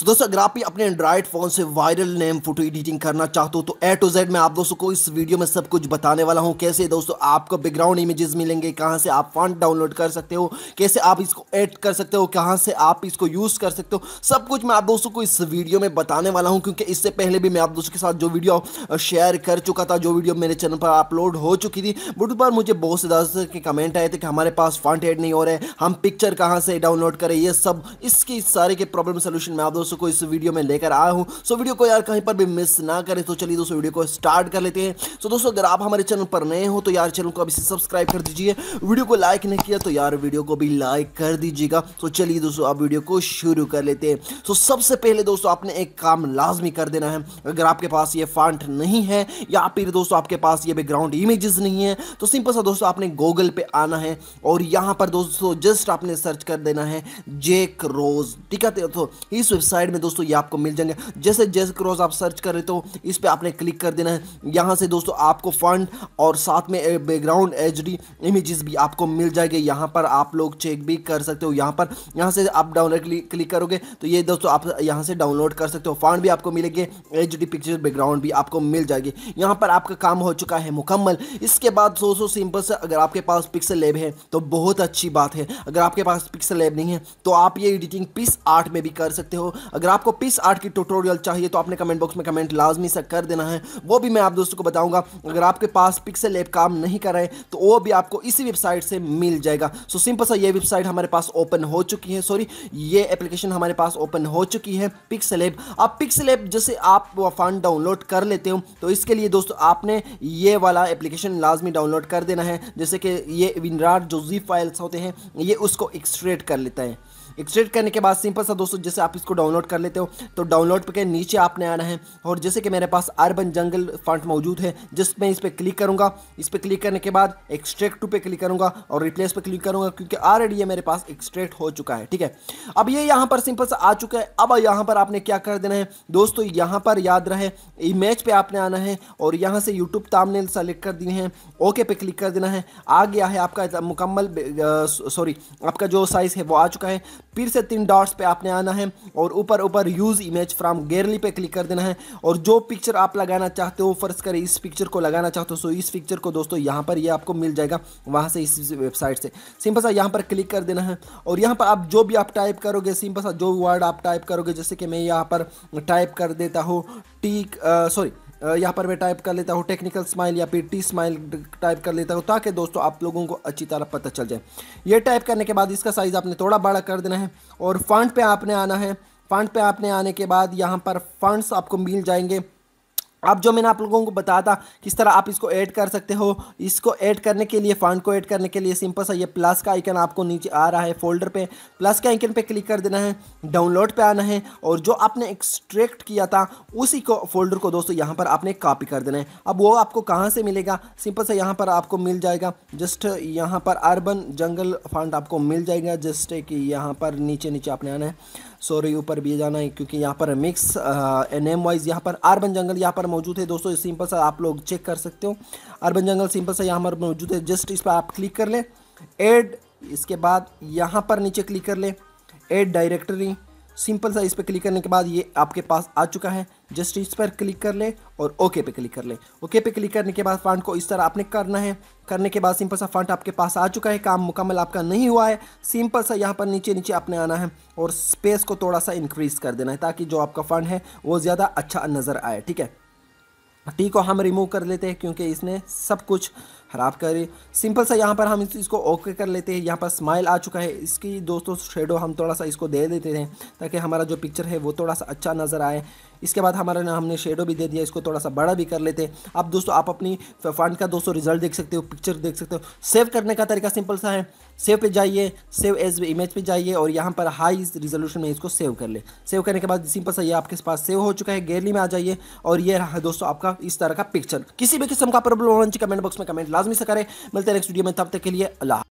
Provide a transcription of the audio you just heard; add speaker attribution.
Speaker 1: सो दोस्तों अगर आप भी अपने एंड्रॉयड फ़ोन से वायरल नेम फोटो एडिटिंग करना चाहते हो तो ए टू जेड मैं आप दोस्तों को इस वीडियो में सब कुछ बताने वाला हूँ कैसे दोस्तों आपको बैकग्राउंड इमेजेस मिलेंगे कहाँ से आप फंड डाउनलोड कर सकते हो कैसे आप इसको ऐड कर सकते हो कहाँ से आप इसको यूज़ कर सकते हो सब कुछ मैं आप दोस्तों को इस वीडियो में बताने वाला हूँ क्योंकि इससे पहले भी मैं आप दोस्तों के साथ जो वीडियो शेयर कर चुका था जो वीडियो मेरे चैनल पर अपलोड हो चुकी थी बुट पर मुझे बहुत से ज़्यादा के कमेंट आए थे कि हमारे पास फंड एड नहीं हो रहे हम पिक्चर कहाँ से डाउनलोड करें ये सब इसकी सारे के प्रॉब्लम सोल्यूशन मैं आप दोस्तों दोस्तों को इस वीडियो में लेकर आया हूँ सो वीडियो को यार कहीं पर भी मिस ना करें तो चलिए दोस्तों वीडियो को स्टार्ट कर लेते हैं सो दोस्तों अगर आप हमारे चैनल पर नए हो तो यार चैनल को अभी से सब्सक्राइब कर दीजिए वीडियो को लाइक नहीं किया तो यार वीडियो को भी लाइक कर दीजिएगा तो चलिए दोस्तों आप वीडियो को शुरू कर लेते हैं सो सबसे पहले दोस्तों आपने एक काम लाजमी कर देना है अगर आपके पास ये फांट नहीं है या फिर दोस्तों आपके पास ये बैकग्राउंड इमेजेस नहीं है तो सिंपल सा दोस्तों आपने गूगल पे आना है और यहां पर दोस्तों जस्ट आपने सर्च कर देना है जेक रोज ठीक है तो इस वेबसाइट साइड में दोस्तों ये आपको मिल जाएंगे जैसे जैसे क्रॉस आप सर्च कर रहे तो इस पर आपने क्लिक कर देना है यहाँ से दोस्तों आपको फंड और साथ में बैकग्राउंड एच डी इमेजेस भी आपको मिल जाएंगे यहाँ पर आप लोग चेक भी कर सकते हो यहाँ पर यहाँ से आप डाउनलोड क्लिक करोगे तो ये दोस्तों आप यहाँ से डाउनलोड कर सकते हो फंड भी आपको मिलेंगे एच डी पिक्चर बैकग्राउंड भी आपको मिल जाएगी यहाँ पर आपका काम हो चुका है मुकम्मल इसके बाद सो सिंपल से अगर आपके पास पिक्सल लेब है तो बहुत अच्छी बात है अगर आपके पास पिक्सल लेब नहीं है तो आप ये एडिटिंग पिस आर्ट में भी कर सकते हो अगर आपको पिस आर्ट की ट्यूटोरियल चाहिए तो आपने कमेंट बॉक्स में कमेंट लाजमी से कर देना है वो भी मैं आप दोस्तों को बताऊंगा अगर आपके पास पिक्सल एप काम नहीं कर रहे तो वो भी आपको इसी वेबसाइट से मिल जाएगा सो सिंपल सा ये वेबसाइट हमारे पास ओपन हो चुकी है सॉरी ये एप्लीकेशन हमारे पास ओपन हो चुकी है पिक्सल एप अब पिक्सल एप जैसे आप फंड डाउनलोड कर लेते हो तो इसके लिए दोस्तों आपने ये वाला एप्लीकेशन लाजमी डाउनलोड कर देना है जैसे कि ये विनराट जो जी फाइल्स होते हैं ये उसको एक्सट्रेट कर लेता है एक्सट्रेट करने के बाद सिंपल सा दोस्तों जैसे आप इसको डाउनलोड कर लेते हो तो डाउनलोड के नीचे आपने आना है और जैसे कि मेरे पास अर्बन जंगल फंड मौजूद है जिसमें इस पर क्लिक करूँगा इस पर क्लिक करने के बाद एक्सट्रेक्ट टू पे क्लिक करूँगा और रिप्लेस पर क्लिक करूँगा क्योंकि ऑलरेडी ये मेरे पास एक्सट्रेक्ट हो चुका है ठीक है अब ये यहाँ पर सिंपल सा आ चुका है अब यहाँ पर आपने क्या कर देना है दोस्तों यहाँ पर याद रहे इमेज पर आपने आना है और यहाँ से यूट्यूब तामने सेलेक्ट कर दिए हैं ओके पे क्लिक कर देना है आ गया है आपका मुकम्मल सॉरी आपका जो साइज़ है वो आ चुका है फिर से तीन डॉट्स पे आपने आना है और ऊपर ऊपर यूज़ इमेज फ्रॉम गेरली पे क्लिक कर देना है और जो पिक्चर आप लगाना चाहते हो फर्ज करें इस पिक्चर को लगाना चाहते हो सो इस पिक्चर को दोस्तों यहाँ पर ये यह आपको मिल जाएगा वहाँ से इस वेबसाइट से सिंपल सा यहाँ पर क्लिक कर देना है और यहाँ पर आप जो भी आप टाइप करोगे सिंपल सा जो वर्ड आप टाइप करोगे जैसे कि मैं यहाँ पर टाइप कर देता हूँ टीक सॉरी यहाँ पर मैं टाइप कर लेता हूँ टेक्निकल स्माइल या फिर टी स्माइल टाइप कर लेता हूँ ताकि दोस्तों आप लोगों को अच्छी तरह पता चल जाए ये टाइप करने के बाद इसका साइज़ आपने थोड़ा बड़ा कर देना है और फंड पे आपने आना है फंड पे आपने आने के बाद यहाँ पर फंड्स आपको मिल जाएंगे अब जो मैंने आप लोगों को बताया था किस तरह आप इसको ऐड कर सकते हो इसको ऐड करने के लिए फंड को ऐड करने के लिए सिंपल सा ये प्लस का आइकन आपको नीचे आ रहा है फोल्डर पे प्लस के आइकन पे क्लिक कर देना है डाउनलोड पे आना है और जो आपने एक्सट्रैक्ट किया था उसी को फोल्डर को दोस्तों यहाँ पर आपने कॉपी कर देना है अब वो आपको कहाँ से मिलेगा सिंपल सा यहाँ पर आपको मिल जाएगा जस्ट यहाँ पर अर्बन जंगल फंड आपको मिल जाएगा जस्ट कि यहाँ पर नीचे नीचे आपने आना है सॉरी ऊपर भी जाना है क्योंकि यहाँ पर मिक्स नेम वाइज यहाँ पर अर्बन जंगल यहाँ पर मौजूद है दोस्तों सिंपल सा आप लोग चेक कर सकते हो अर्बन जंगल सिंपल सा यहाँ पर मौजूद है जस्ट इस पर आप क्लिक कर लें एड इसके बाद यहाँ पर नीचे क्लिक कर लें एड डायरेक्टरी सिंपल सा इस पर क्लिक करने के बाद ये आपके पास आ चुका है जस्ट इस पर क्लिक कर ले और ओके पे क्लिक कर ले ओके पे क्लिक करने के बाद फंड को इस तरह आपने करना है करने के बाद सिंपल सा फंड आपके पास आ चुका है काम मुकम्मल आपका नहीं हुआ है सिंपल सा यहाँ पर नीचे नीचे आपने आना है और स्पेस को थोड़ा सा इंक्रीज़ कर देना है ताकि जो आपका फंड है वो ज़्यादा अच्छा नज़र आए ठीक है टी को हम रिमूव कर लेते हैं क्योंकि इसने सब कुछ ख़राब करें सिंपल सा यहाँ पर हम इसको ओके कर लेते हैं यहाँ पर स्माइल आ चुका है इसकी दोस्तों शेडो हम थोड़ा सा इसको दे देते हैं ताकि हमारा जो पिक्चर है वो थोड़ा सा अच्छा नज़र आए इसके बाद हमारा ना हमने शेडो भी दे दिया इसको थोड़ा सा बड़ा भी कर लेते हैं अब दोस्तों आप अपनी फंड का दोस्तों रिजल्ट देख सकते हो पिक्चर देख सकते हो सेव करने का तरीका सिंपल सा है सेव पे जाइए सेव एज इमेज पे जाइए और यहाँ पर हाई रिजोल्यूशन में इसको सेव कर ले सेव करने के बाद सिंपल सा ये आपके पास सेव हो चुका है गैलरी में आ जाइए और ये रहा दोस्तों आपका इस तरह का पिक्चर किसी भी किस्म का प्रॉब्लम होना चाहिए कमेंट बॉक्स में कमेंट लाजमी से करें मिलते हैं नेक्स्ट वीडियो में तब तक के लिए अल्लाह